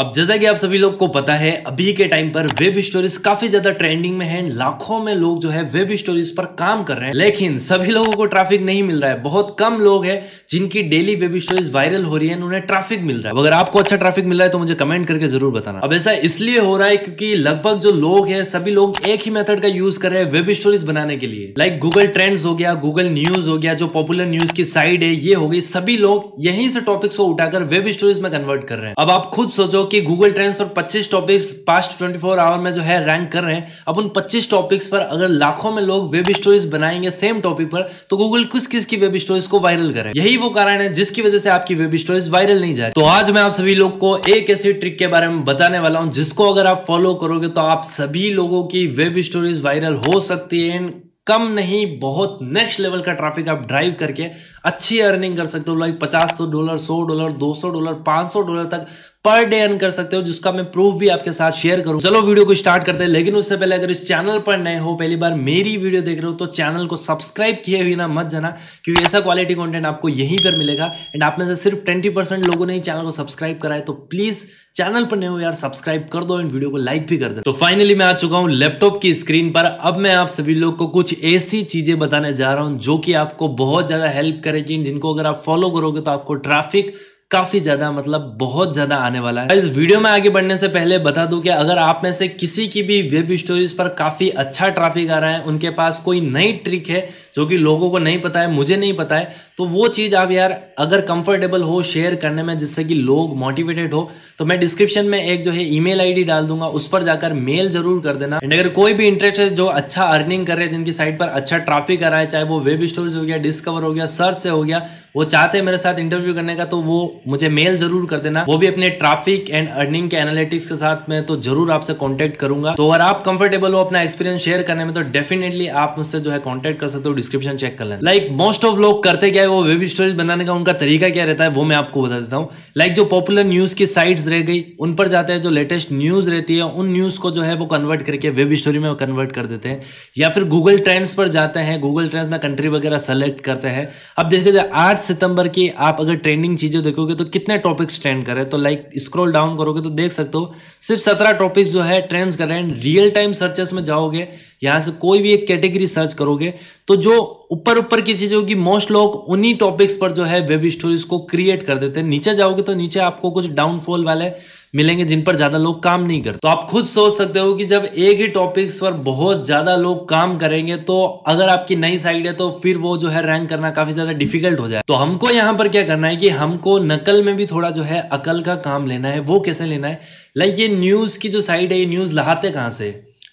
अब जैसा कि आप सभी लोग को पता है अभी के टाइम पर वेब स्टोरीज काफी ज्यादा ट्रेंडिंग में है लाखों में लोग जो है वेब स्टोरीज पर काम कर रहे हैं लेकिन सभी लोगों को ट्रैफिक नहीं मिल रहा है बहुत कम लोग हैं जिनकी डेली वेब स्टोरीज वायरल हो रही है उन्हें ट्रैफिक मिल रहा है अगर आपको अच्छा ट्रैफिक मिल रहा है तो मुझे कमेंट करके जरूर बताना अब ऐसा इसलिए हो रहा है क्योंकि लगभग जो लोग है सभी लोग एक ही मेथड का यूज कर रहे हैं वेब स्टोरीज बनाने के लिए लाइक गूगल ट्रेंड्स हो गया गूगल न्यूज हो गया जो पॉपुलर न्यूज की साइड है ये हो गई सभी लोग यहीं से टॉपिक्स को उठाकर वेब स्टोरीज में कन्वर्ट कर रहे हैं अब आप खुद सोचो कि गूगल ट्रेंड्स पर 25 टॉपिक्स पास्ट 24 आवर में जो है रैंक कर रहे हैं अब उन 25 टॉपिक्स पर अगर लाखों में लोग वेब स्टोरीज बनाएंगे सेम टॉपिक पर तो गूगल किस किस की वेब स्टोरीज को वायरल करे यही वो कारण है जिसकी वजह से आपकी वेब स्टोरीज वायरल नहीं जाए तो आज मैं आप सभी लोग को एक ऐसी ट्रिक के बारे में बताने वाला हूँ जिसको अगर आप फॉलो करोगे तो आप सभी लोगों की वेब स्टोरीज वायरल हो सकती है कम नहीं बहुत नेक्स्ट लेवल का ट्रैफिक आप ड्राइव करके अच्छी अर्निंग कर सकते हो लाइक पचास सौ डॉलर सौ डॉलर दो सौ डॉलर पाँच सौ डॉलर तक पर डे अर्न कर सकते हो जिसका मैं प्रूफ भी आपके साथ शेयर करूं चलो वीडियो को स्टार्ट करते हैं लेकिन उससे पहले अगर इस चैनल पर नए हो पहली बार मेरी वीडियो देख रहे हो तो चैनल को सब्सक्राइब किए हुए ना मत जाना क्योंकि ऐसा क्वालिटी कॉन्टेंट आपको यहीं पर मिलेगा एंड आप में से सिर्फ ट्वेंटी लोगों ने ही चैनल को सब्सक्राइब कराए तो प्लीज़ चैनल पर नए हो यार सब्सक्राइब कर दो एंड वीडियो को लाइक भी कर दे तो फाइनली मैं आ चुका हूँ लैपटॉप की स्क्रीन पर अब मैं आप सभी लोग को कुछ ऐसी चीजें बताने जा रहा हूँ जो कि आपको बहुत ज्यादा हेल्प करेगी जिनको अगर आप फॉलो करोगे तो आपको ट्राफिक काफी ज्यादा मतलब बहुत ज्यादा आने वाला है इस वीडियो में आगे बढ़ने से पहले बता दूं कि अगर आप में से किसी की भी वेब स्टोरीज पर काफी अच्छा ट्रैफिक आ रहा है उनके पास कोई नई ट्रिक है जो कि लोगों को नहीं पता है मुझे नहीं पता है तो वो चीज़ आप यार अगर कंफर्टेबल हो शेयर करने में जिससे कि लोग मोटिवेटेड हो तो मैं डिस्क्रिप्शन में एक जो है ईमेल आईडी डाल दूंगा उस पर जाकर मेल जरूर कर देना एंड अगर कोई भी इंटरेस्ट है जो अच्छा अर्निंग कर रहे हैं जिनकी साइट पर अच्छा ट्राफिक आ रहा है चाहे वो वेब स्टोर्स हो गया डिस्कवर हो गया सर्च से हो गया वो चाहते हैं मेरे साथ इंटरव्यू करने का तो वो मुझे मेल जरूर कर देना वो भी अपने ट्राफिक एंड अर्निंग के एनालिटिक्स के साथ में तो जरूर आपसे कॉन्टेक्ट करूंगा तो अगर आप कंफर्टेबल हो अपना एक्सपीरियंस शेयर करने में तो डेफिनेटली आप मुझसे जो है कॉन्टेक्ट कर सकते हो डिस्क्रिप्शन चेक कर लेना लाइक मोस्ट ऑफ लोग करते क्या है वो वेब स्टोरीज बनाने का उनका तरीका क्या रहता है वो मैं आपको बता देता हूँ लाइक जो पॉपुलर न्यूज की साइट्स रह गई उन पर जाते हैं जो लेटेस्ट न्यूज रहती है उन न्यूज को जो है वो कन्वर्ट करके वेब स्टोरी में कन्वर्ट कर देते हैं या फिर गूगल ट्रेंड्स पर जाते हैं गूगल ट्रेंड्स में कंट्री वगैरह सेलेक्ट करते हैं अब देखिए जाए आठ सितंबर की आप अगर ट्रेंडिंग चीजें देखोगे तो कितने टॉपिक्स ट्रेंड करें तो लाइक स्क्रॉल डाउन करोगे तो देख सकते हो सिर्फ सत्रह टॉपिक्स जो है ट्रेंड्स कर रहे हैं रियल टाइम सर्चेस में जाओगे यहाँ से कोई भी एक कैटेगरी सर्च करोगे तो जो ऊपर ऊपर की चीज़ें होगी मोस्ट लोग उन्हीं टॉपिक्स पर जो है वेब स्टोरीज को क्रिएट कर देते हैं नीचे जाओगे तो नीचे आपको कुछ डाउनफॉल वाले मिलेंगे जिन पर ज़्यादा लोग काम नहीं करते तो आप खुद सोच सकते हो कि जब एक ही टॉपिक्स पर बहुत ज़्यादा लोग काम करेंगे तो अगर आपकी नई साइड है तो फिर वो जो है रैंक करना काफ़ी ज़्यादा डिफिकल्ट हो जाए तो हमको यहाँ पर क्या करना है कि हमको नकल में भी थोड़ा जो है अकल का काम लेना है वो कैसे लेना है लाइक ये न्यूज़ की जो साइड है ये न्यूज़ लहाते कहाँ से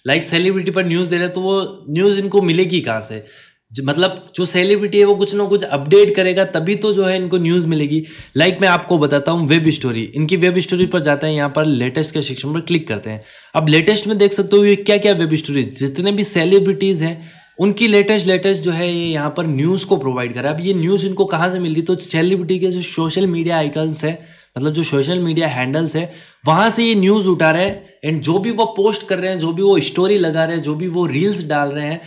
लाइक like सेलिब्रिटी पर न्यूज़ दे रहे हैं तो वो न्यूज़ इनको मिलेगी कहाँ से मतलब जो सेलिब्रिटी है वो कुछ ना कुछ अपडेट करेगा तभी तो जो है इनको न्यूज़ मिलेगी लाइक like मैं आपको बताता हूँ वेब स्टोरी इनकी वेब स्टोरी पर जाते हैं यहाँ पर लेटेस्ट के सेक्शन पर क्लिक करते हैं अब लेटेस्ट में देख सकते हो ये क्या क्या वेब स्टोरीज जितने भी सेलिब्रिटीज़ हैं उनकी लेटेस्ट लेटेस्ट जो है ये यहाँ पर न्यूज़ को प्रोवाइड करा अब ये न्यूज़ इनको कहाँ से मिल रही तो सेलिब्रिटी के जो सोशल मीडिया आइकन्स है मतलब जो सोशल मीडिया हैंडल्स है वहाँ से ये न्यूज़ उठा रहे हैं एंड जो भी वो पोस्ट कर रहे हैं जो भी वो स्टोरी लगा रहे हैं जो भी वो रील्स डाल रहे हैं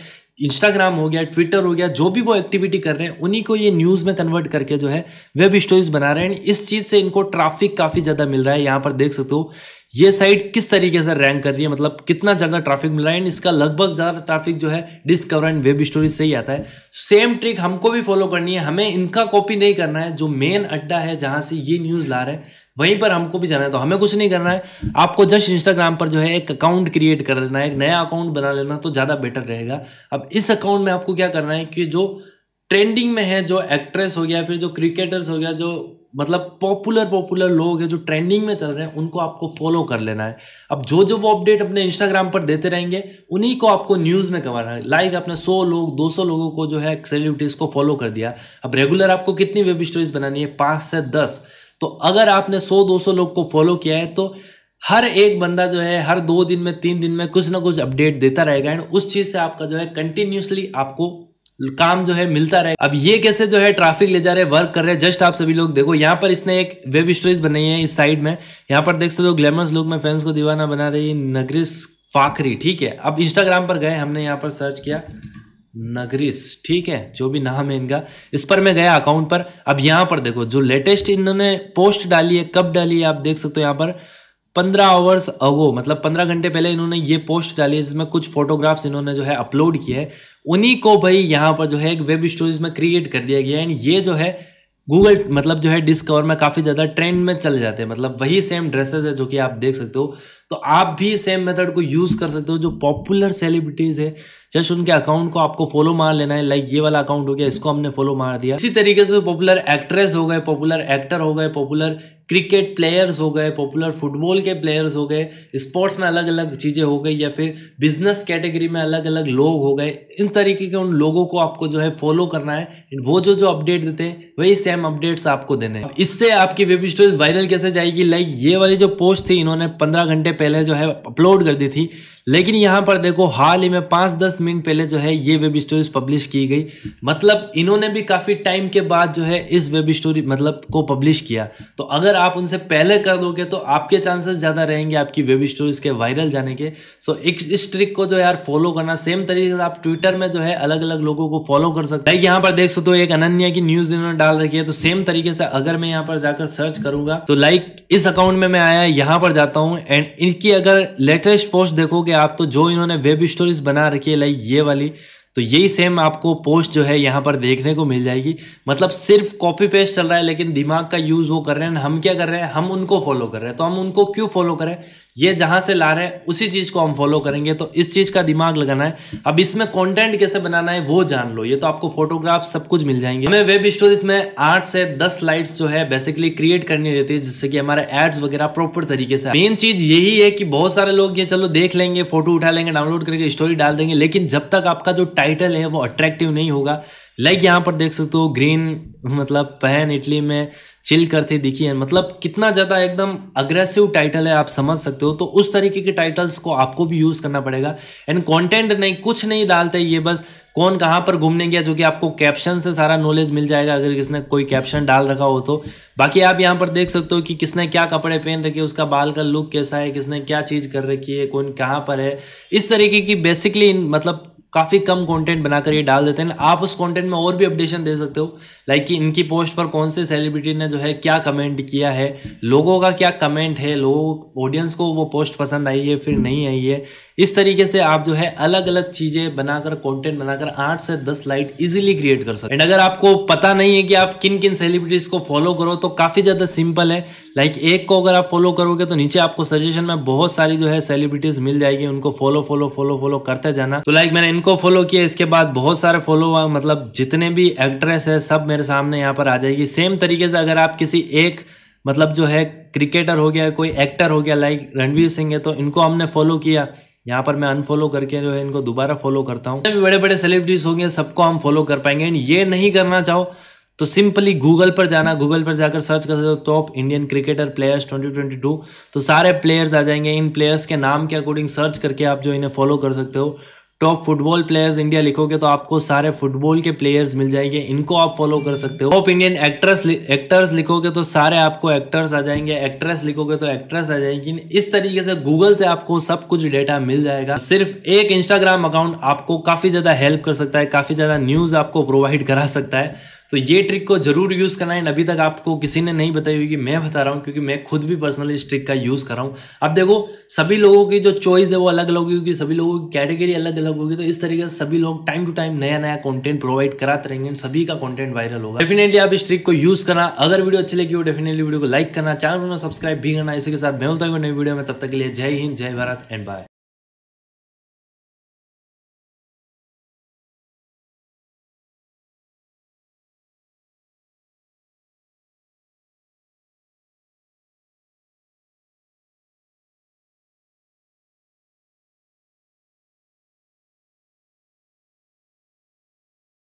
इंस्टाग्राम हो गया ट्विटर हो गया जो भी वो एक्टिविटी कर रहे हैं उन्हीं को ये न्यूज़ में कन्वर्ट करके जो है वेब स्टोरीज बना रहे हैं इस चीज़ से इनको ट्राफिक काफ़ी ज़्यादा मिल रहा है यहाँ पर देख सकते हो ये साइट किस तरीके से रैंक कर रही है मतलब कितना ज़्यादा ट्रैफिक मिल रहा है एंड इसका लगभग ज़्यादा ट्रैफिक जो है डिस्कवर एंड वेब स्टोरीज से ही आता है सेम ट्रिक हमको भी फॉलो करनी है हमें इनका कॉपी नहीं करना है जो मेन अड्डा है जहाँ से ये न्यूज़ ला रहे हैं वहीं पर हमको भी जाना है तो हमें कुछ नहीं करना है आपको जस्ट इंस्टाग्राम पर जो है एक अकाउंट क्रिएट कर लेना है एक नया अकाउंट बना लेना तो ज़्यादा बेटर रहेगा अब इस अकाउंट में आपको क्या करना है कि जो ट्रेंडिंग में है जो एक्ट्रेस हो गया फिर जो क्रिकेटर्स हो गया जो मतलब पॉपुलर पॉपुलर लोग हैं जो ट्रेंडिंग में चल रहे हैं उनको आपको फॉलो कर लेना है अब जो जो वो अपडेट अपने इंस्टाग्राम पर देते रहेंगे उन्हीं को आपको न्यूज़ में कवर है लाइक आपने 100 लोग 200 लोगों को जो है सेलिब्रिटीज़ को फॉलो कर दिया अब रेगुलर आपको कितनी वेब स्टोरीज बनानी है पाँच से दस तो अगर आपने 100-200 लोग को फॉलो किया है तो हर एक बंदा जो है हर दो दिन में तीन दिन में कुछ ना कुछ अपडेट देता रहेगा एंड उस चीज़ से आपका जो है कंटिन्यूसली आपको काम जो है मिलता रहे अब ये कैसे जो है ट्रैफिक ले जा रहे वर्क कर रहे हैं जस्ट आप सभी लोग देखो यहाँ पर इसने एक वेब स्टोरीज बनाई है इस साइड में यहाँ पर देख सकते हो ग्लैमरस लोग में फैंस को दीवाना बना रही नगरिस फाखरी ठीक है अब इंस्टाग्राम पर गए हमने यहाँ पर सर्च किया नगरिस ठीक है जो भी नाम है इनका इस पर मैं गया अकाउंट पर अब यहां पर देखो जो लेटेस्ट इन्होंने पोस्ट डाली है कब डाली है आप देख सकते हो यहां पर पंद्रह आवर्स अगो मतलब पंद्रह घंटे पहले इन्होंने ये पोस्ट डाली है जिसमें कुछ फोटोग्राफ्स इन्होंने जो है अपलोड किए हैं उन्हीं को भाई यहाँ पर जो है एक वेब स्टोरीज में क्रिएट कर दिया गया है एंड ये जो है गूगल मतलब जो है डिस्कवर में काफ़ी ज़्यादा ट्रेंड में चले जाते हैं मतलब वही सेम ड्रेसेस है जो कि आप देख सकते हो तो आप भी सेम मेथड को यूज़ कर सकते हो जो पॉपुलर सेलिब्रिटीज़ है जस्ट उनके अकाउंट को आपको फॉलो मार लेना है लाइक ये वाला अकाउंट हो गया इसको हमने फॉलो मार दिया इसी तरीके से पॉपुलर एक्ट्रेस हो गए पॉपुलर एक्टर हो गए पॉपुलर क्रिकेट प्लेयर्स हो गए पॉपुलर फुटबॉल के प्लेयर्स हो गए स्पोर्ट्स में अलग अलग चीज़ें हो गई या फिर बिजनेस कैटेगरी में अलग अलग लोग हो गए इन तरीके के उन लोगों को आपको जो है फॉलो करना है वो जो जो अपडेट देते हैं वही सेम अपडेट्स आपको देने हैं इससे आपकी वेब स्टोरीज वायरल कैसे जाएगी लाइक ये वाली जो पोस्ट थी इन्होंने पंद्रह घंटे पहले जो है अपलोड कर दी थी लेकिन यहाँ पर देखो हाल ही में पाँच दस मिनट पहले जो है ये वेब स्टोरीज पब्लिश की गई मतलब इन्होंने भी काफ़ी टाइम के बाद जो है इस वेब स्टोरी मतलब को पब्लिश किया तो अगर आप उनसे पहले कर दोगे तो आपके चांसेस ज़्यादा रहेंगे आपकी वेब स्टोरीज के वायरल जाने के सो एक इस ट्रिक को जो यार फॉलो करना सेम तरीके से आप ट्विटर में जो है अलग अलग लोगों को फॉलो कर सकते हैं यहाँ पर देख सकते हो एक अनन्या की न्यूज़ इन्होंने डाल रखी है तो सेम तरीके से अगर मैं यहाँ पर जाकर सर्च करूंगा तो लाइक इस अकाउंट में मैं आया यहाँ पर जाता हूँ एंड इनकी अगर लेटेस्ट पोस्ट देखोगे देखोगे आप तो जो इन्होंने वेब स्टोरीज बना रखी है लाइक ये वाली तो यही सेम आपको पोस्ट जो है यहाँ पर देखने को मिल जाएगी मतलब सिर्फ कॉपी पेस्ट चल रहा है लेकिन दिमाग का यूज़ वो कर रहे हैं हम क्या कर रहे हैं हम उनको फॉलो कर रहे हैं तो हम उनको क्यों फॉलो करें ये जहाँ से ला रहे हैं उसी चीज़ को हम फॉलो करेंगे तो इस चीज़ का दिमाग लगाना है अब इसमें कंटेंट कैसे बनाना है वो जान लो ये तो आपको फोटोग्राफ सब कुछ मिल जाएंगे हमें वेब स्टोरीज में आठ से दस स्लाइड्स जो है बेसिकली क्रिएट करनी रहती है जिससे कि हमारे एड्स वगैरह प्रॉपर तरीके से मेन चीज़ यही है कि बहुत सारे लोग ये चलो देख लेंगे फोटो उठा लेंगे डाउनलोड करेंगे स्टोरी डाल देंगे लेकिन जब तक आपका जो टाइटल है वो अट्रैक्टिव नहीं होगा लाइक like यहाँ पर देख सकते हो ग्रीन मतलब पहन इटली में चिल करते दिखी है मतलब कितना ज़्यादा एकदम अग्रेसिव टाइटल है आप समझ सकते हो तो उस तरीके के टाइटल्स को आपको भी यूज़ करना पड़ेगा एंड कंटेंट नहीं कुछ नहीं डालते ये बस कौन कहाँ पर घूमने गया जो कि आपको कैप्शन से सारा नॉलेज मिल जाएगा अगर किसने कोई कैप्शन डाल रखा हो तो बाकी आप यहाँ पर देख सकते हो कि किसने क्या कपड़े पहन रखे उसका बाल का लुक कैसा है किसने क्या चीज़ कर रखी है कौन कहाँ पर है इस तरीके की बेसिकली मतलब काफ़ी कम कंटेंट बनाकर ये डाल देते हैं आप उस कंटेंट में और भी अपडेशन दे सकते हो लाइक कि इनकी पोस्ट पर कौन से सेलिब्रिटी ने जो है क्या कमेंट किया है लोगों का क्या कमेंट है लोग ऑडियंस को वो पोस्ट पसंद आई है फिर नहीं आई है इस तरीके से आप जो है अलग अलग चीजें बनाकर कंटेंट बनाकर आठ से दस लाइट इजीली क्रिएट कर सकते एंड अगर आपको पता नहीं है कि आप किन किन सेलिब्रिटीज को फॉलो करो तो काफी ज्यादा सिंपल है लाइक एक को अगर आप फॉलो करोगे तो नीचे आपको सजेशन में बहुत सारी जो है सेलिब्रिटीज मिल जाएगी उनको फॉलो फॉलो फॉलो फॉलो करते जाना तो लाइक मैंने इनको फॉलो किया इसके बाद बहुत सारे फॉलो मतलब जितने भी एक्ट्रेस है सब मेरे सामने यहाँ पर आ जाएगी सेम तरीके से अगर आप किसी एक मतलब जो है क्रिकेटर हो गया कोई एक्टर हो गया लाइक रणवीर सिंह है तो इनको हमने फॉलो किया यहाँ पर मैं अनफॉलो करके जो है इनको दोबारा फॉलो करता हूँ भी बड़े बड़े सेलिब्रिटीज होंगे सबको हम फॉलो कर पाएंगे एंड ये नहीं करना चाहो तो सिंपली गूगल पर जाना गूगल पर जाकर सर्च कर सकते हो टॉप इंडियन क्रिकेटर प्लेयर्स 2022 तो सारे प्लेयर्स आ जाएंगे इन प्लेयर्स के नाम के अकॉर्डिंग सर्च करके आप जो इन्हें फॉलो कर सकते हो टॉप फुटबॉल प्लेयर्स इंडिया लिखोगे तो आपको सारे फुटबॉल के प्लेयर्स मिल जाएंगे इनको आप फॉलो कर सकते हो टॉप इंडियन एक्ट्रेस एक्टर्स लिखोगे तो सारे आपको एक्टर्स आ जाएंगे एक्ट्रेस लिखोगे तो एक्ट्रेस आ जाएंगी इस तरीके से गूगल से आपको सब कुछ डेटा मिल जाएगा सिर्फ एक इंस्टाग्राम अकाउंट आपको काफी ज्यादा हेल्प कर सकता है काफी ज्यादा न्यूज आपको प्रोवाइड करा सकता है तो ये ट्रिक को जरूर यूज़ करना है अभी तक आपको किसी ने नहीं बताई होगी मैं बता रहा हूँ क्योंकि मैं खुद भी पर्सनली इस ट्रिक का यूज़ कर रहा हूँ अब देखो सभी लोगों की जो चॉइस है वो अलग अलग होगी सभी लोगों की कैटेगरी अलग अलग होगी तो इस तरीके से सभी लोग टाइम टू टाइम नया नया कॉन्टेंट प्रोवाइड कराते रहेंगे सभी का कॉन्टेंट वायरल होगा डेफिनेटली आप इस ट्रिक को यूज़ करना अगर वीडियो अच्छी लगी हो डेफिनेटली वीडियो को लाइक करना चैनल सब्सक्राइब भी करना इसी के साथ मैं होता हूँ नई वीडियो में तब तक के लिए जय हिंद जय भारत एंड बाय